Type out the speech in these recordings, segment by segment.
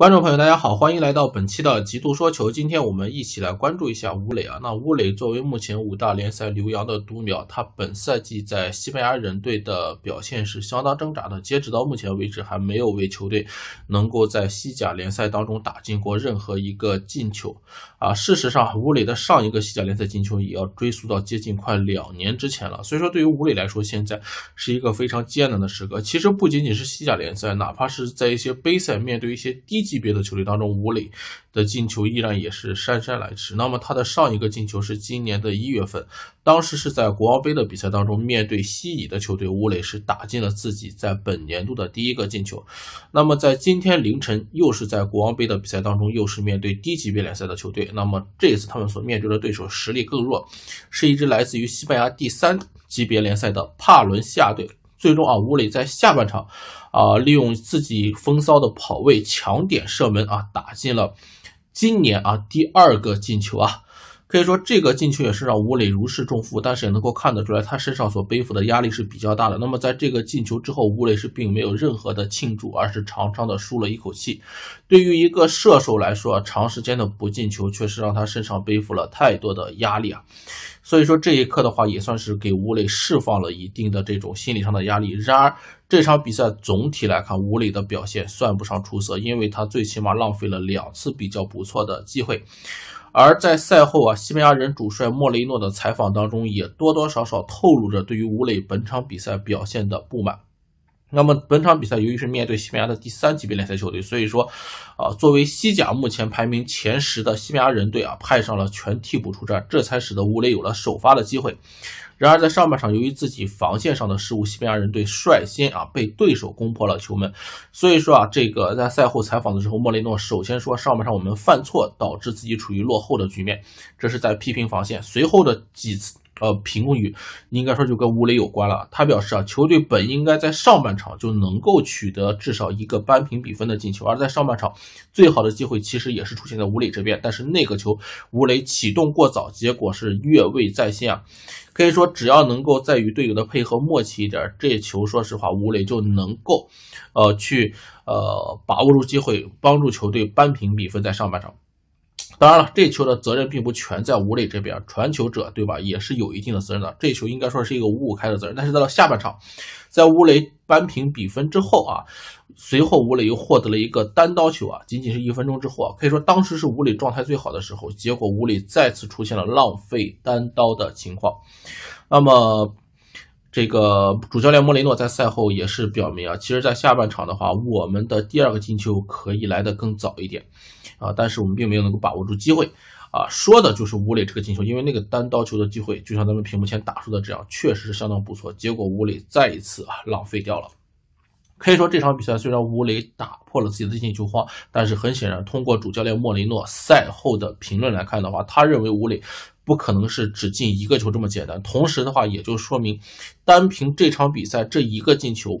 观众朋友，大家好，欢迎来到本期的极度说球。今天我们一起来关注一下乌磊啊。那乌磊作为目前五大联赛留洋的独苗，他本赛季在西班牙人队的表现是相当挣扎的。截止到目前为止，还没有为球队能够在西甲联赛当中打进过任何一个进球啊。事实上，乌磊的上一个西甲联赛进球也要追溯到接近快两年之前了。所以说，对于乌磊来说，现在是一个非常艰难的时刻。其实不仅仅是西甲联赛，哪怕是在一些杯赛，面对一些低。级别的球队当中，武磊的进球依然也是姗姗来迟。那么他的上一个进球是今年的一月份，当时是在国王杯的比赛当中，面对西乙的球队，武磊是打进了自己在本年度的第一个进球。那么在今天凌晨，又是在国王杯的比赛当中，又是面对低级别联赛的球队。那么这一次他们所面对的对手实力更弱，是一支来自于西班牙第三级别联赛的帕伦西亚队。最终啊，吴磊在下半场，啊，利用自己风骚的跑位强点射门啊，打进了今年啊第二个进球啊。可以说这个进球也是让吴磊如释重负，但是也能够看得出来他身上所背负的压力是比较大的。那么在这个进球之后，吴磊是并没有任何的庆祝，而是长长的舒了一口气。对于一个射手来说，长时间的不进球确实让他身上背负了太多的压力啊。所以说这一刻的话，也算是给吴磊释放了一定的这种心理上的压力。然而，这场比赛总体来看，吴磊的表现算不上出色，因为他最起码浪费了两次比较不错的机会。而在赛后啊，西班牙人主帅莫雷诺的采访当中，也多多少少透露着对于吴磊本场比赛表现的不满。那么本场比赛由于是面对西班牙的第三级别联赛球队，所以说，啊，作为西甲目前排名前十的西班牙人队啊，派上了全替补出战，这才使得乌雷有了首发的机会。然而在上半场，由于自己防线上的失误，西班牙人队率先啊被对手攻破了球门，所以说啊，这个在赛后采访的时候，莫雷诺首先说上半场我们犯错导致自己处于落后的局面，这是在批评防线。随后的几次。呃，平共与应该说就跟吴磊有关了。他表示啊，球队本应该在上半场就能够取得至少一个扳平比分的进球，而在上半场最好的机会其实也是出现在吴磊这边，但是那个球吴磊启动过早，结果是越位在先啊。可以说，只要能够在与队友的配合默契一点，这球说实话吴磊就能够呃去呃把握住机会，帮助球队扳平比分在上半场。当然了，这球的责任并不全在吴磊这边，传球者对吧，也是有一定的责任的。这球应该说是一个五五开的责任。但是到了下半场，在吴磊扳平比分之后啊，随后吴磊又获得了一个单刀球啊，仅仅是一分钟之后啊，可以说当时是吴磊状态最好的时候，结果吴磊再次出现了浪费单刀的情况。那么。这个主教练莫雷诺在赛后也是表明啊，其实，在下半场的话，我们的第二个进球可以来得更早一点，啊，但是我们并没有能够把握住机会，啊，说的就是乌磊这个进球，因为那个单刀球的机会，就像咱们屏幕前打出的这样，确实是相当不错，结果乌磊再一次啊浪费掉了。可以说这场比赛虽然吴磊打破了自己的进球荒，但是很显然，通过主教练莫雷诺赛后的评论来看的话，他认为吴磊不可能是只进一个球这么简单。同时的话，也就说明单凭这场比赛这一个进球，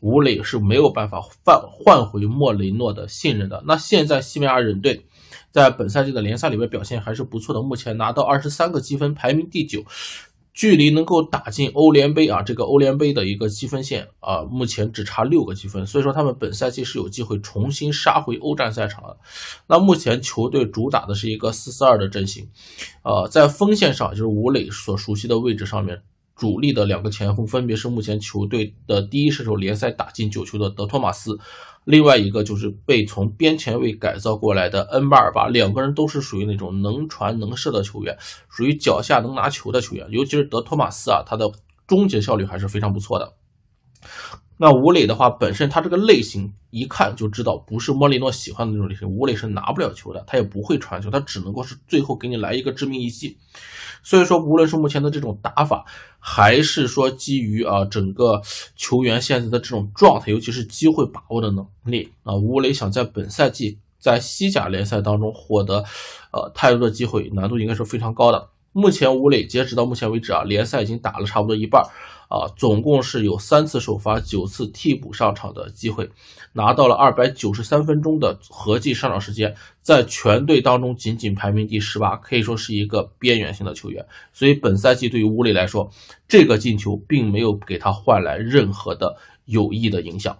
吴磊是没有办法换换回莫雷诺的信任的。那现在西班牙人队在本赛季的联赛里面表现还是不错的，目前拿到二十三个积分，排名第九。距离能够打进欧联杯啊，这个欧联杯的一个积分线啊，目前只差六个积分，所以说他们本赛季是有机会重新杀回欧战赛场的。那目前球队主打的是一个四四二的阵型，呃，在锋线上就是吴磊所熟悉的位置上面。主力的两个前锋分别是目前球队的第一射手，联赛打进九球的德托马斯，另外一个就是被从边前卫改造过来的恩巴尔巴。两个人都是属于那种能传能射的球员，属于脚下能拿球的球员。尤其是德托马斯啊，他的终结效率还是非常不错的。那吴磊的话，本身他这个类型一看就知道不是莫里诺喜欢的那种类型。吴磊是拿不了球的，他也不会传球，他只能够是最后给你来一个致命一击。所以说，无论是目前的这种打法，还是说基于啊整个球员现在的这种状态，尤其是机会把握的能力啊，吴磊想在本赛季在西甲联赛当中获得，呃，太多的机会难度应该是非常高的。目前吴磊截止到目前为止啊，联赛已经打了差不多一半。啊，总共是有三次首发，九次替补上场的机会，拿到了二百九十三分钟的合计上场时间，在全队当中仅仅排名第十八，可以说是一个边缘性的球员。所以本赛季对于乌里来说，这个进球并没有给他换来任何的有益的影响。